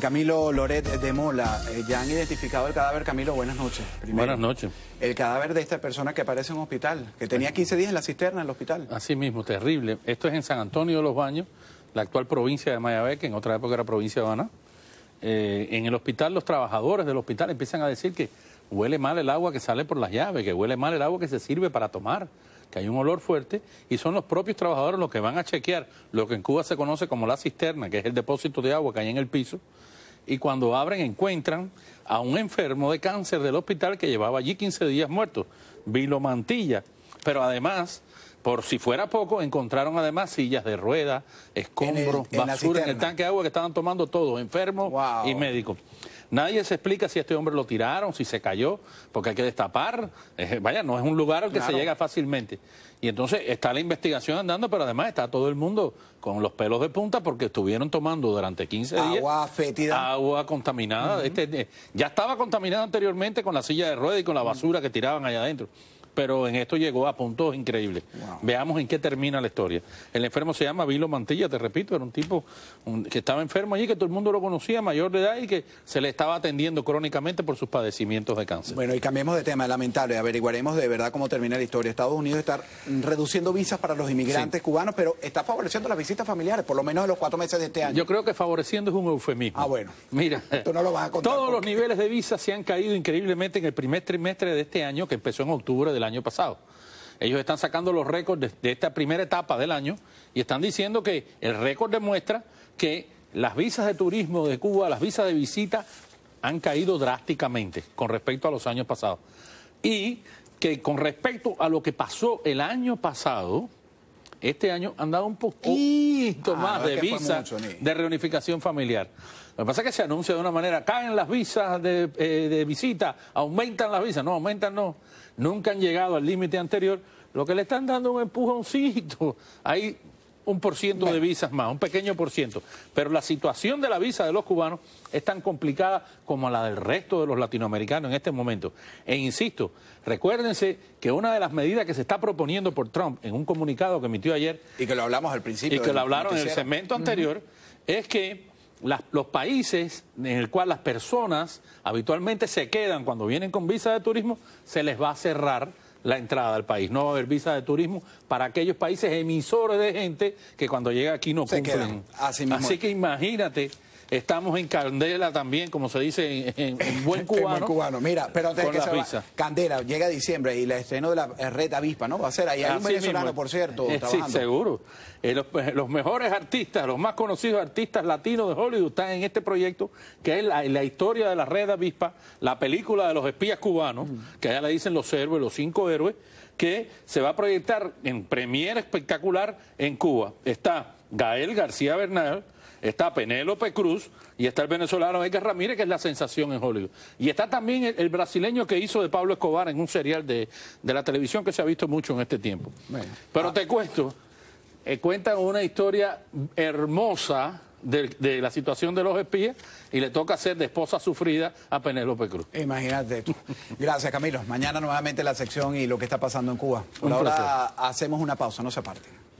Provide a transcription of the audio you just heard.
Camilo Loret de Mola, eh, ya han identificado el cadáver. Camilo, buenas noches. Buenas noches. El cadáver de esta persona que aparece en un hospital, que tenía 15 días en la cisterna del hospital. Así mismo, terrible. Esto es en San Antonio de los Baños, la actual provincia de Mayabeque, que en otra época era provincia de Habana. Eh, en el hospital, los trabajadores del hospital empiezan a decir que huele mal el agua que sale por las llaves, que huele mal el agua que se sirve para tomar, que hay un olor fuerte, y son los propios trabajadores los que van a chequear lo que en Cuba se conoce como la cisterna, que es el depósito de agua que hay en el piso, y cuando abren encuentran a un enfermo de cáncer del hospital que llevaba allí 15 días muerto, Vilo Mantilla. Pero además, por si fuera poco, encontraron además sillas de ruedas, escombros, basura en el tanque de agua que estaban tomando todos, enfermos y médicos. Nadie se explica si este hombre lo tiraron, si se cayó, porque hay que destapar. vaya, no es un lugar al que se llega fácilmente. Y entonces está la investigación andando, pero además está todo el mundo con los pelos de punta porque estuvieron tomando durante 15 días agua fétida. Agua contaminada. Este, eh, ya estaba contaminada anteriormente con la silla de ruedas y con la basura que tiraban allá adentro pero en esto llegó a puntos increíbles. Veamos en qué termina la historia. El enfermo se llama Vilo Mantilla, te repito, era un tipo que estaba enfermo allí, que todo el mundo lo conocía, mayor de edad, y que se le estaba atendiendo crónicamente por sus padecimientos de cáncer. Bueno, y cambiemos de tema, lamentable, averiguaremos de verdad cómo termina la historia. Estados Unidos está reduciendo visas para los inmigrantes cubanos, pero está favoreciendo las visitas familiares, por lo menos en los cuatro meses de este año. Yo creo que favoreciendo es un eufemismo. Ah, bueno. Mira, Tú no lo vas a contar todos los niveles de visas se han caído increíblemente en el primer trimestre de este año, que empezó en octubre de año pasado. Ellos están sacando los récords de, esta primera etapa del año y están diciendo que el récord demuestra que las visas de turismo de Cuba, las visas de visita, han caído drásticamente con respecto a los años pasados. Y que con respecto a lo que pasó el año pasado, este año han dado un poquito oh. más ah, de visa de reunificación familiar. Lo que pasa es que se anuncia de una manera, caen las visas eh, de, visita, aumentan las visas, no, aumentan no. Nunca han llegado al límite anterior, lo que le están dando un empujoncito. Hay un por ciento de visas más, un pequeño por ciento. Pero la situación de la visa de los cubanos es tan complicada como la del resto de los latinoamericanos en este momento. E insisto, recuérdense que una de las medidas que se está proponiendo por Trump en un comunicado que emitió ayer... Y que lo hablamos al principio. Y que lo hablaron en el segmento anterior, es que los países en el cual las personas habitualmente se quedan cuando vienen con visa de turismo, se les va a cerrar la entrada al país. No va a haber visa de turismo para aquellos países emisores de gente que cuando llega aquí no cumplen. Así que imagínate Estamos en candela también, como se dice en, buen cubano. en buen cubano, mira, pero antes que Candela, llega diciembre y el estreno de la eh, Red Avispa, ¿no? Va a ser ahí. Hay un venezolano, por cierto, eh, trabajando. Sí, seguro. Eh, los, mejores artistas, los más conocidos artistas latinos de Hollywood están en este proyecto, que es la, historia de la Red Avispa, la película de los espías cubanos, mm. que allá le dicen los héroes, los cinco héroes, que se va a proyectar en premier espectacular en Cuba. Está Gael García Bernal, Está Penélope Cruz y está el venezolano Edgar Ramírez, que es la sensación en Hollywood. Y está también el, brasileño que hizo de Pablo Escobar en un serial de, la televisión que se ha visto mucho en este tiempo. Pero ah. te cuento, eh, cuentan una historia hermosa. De, la situación de los espías y le toca ser de esposa sufrida a Penélope Cruz. Imagínate Gracias, Camilo. Mañana nuevamente la sección y lo que está pasando en Cuba. Por ahora hacemos una pausa, no se aparten.